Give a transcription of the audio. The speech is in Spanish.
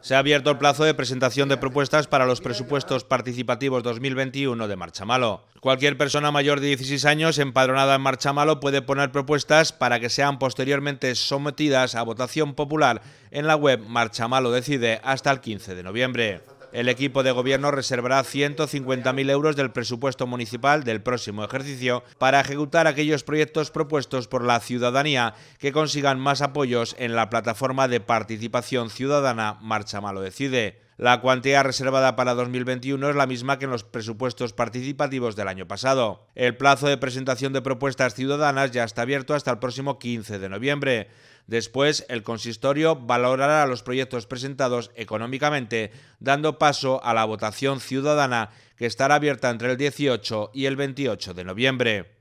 se ha abierto el plazo de presentación de propuestas para los presupuestos participativos 2021 de Malo. Cualquier persona mayor de 16 años empadronada en Marcha Malo puede poner propuestas para que sean posteriormente sometidas a votación popular en la web Marcha Malo Decide hasta el 15 de noviembre. El equipo de gobierno reservará 150.000 euros del presupuesto municipal del próximo ejercicio para ejecutar aquellos proyectos propuestos por la ciudadanía que consigan más apoyos en la plataforma de participación ciudadana Marcha Malo Decide. La cuantía reservada para 2021 es la misma que en los presupuestos participativos del año pasado. El plazo de presentación de propuestas ciudadanas ya está abierto hasta el próximo 15 de noviembre. Después, el consistorio valorará los proyectos presentados económicamente, dando paso a la votación ciudadana que estará abierta entre el 18 y el 28 de noviembre.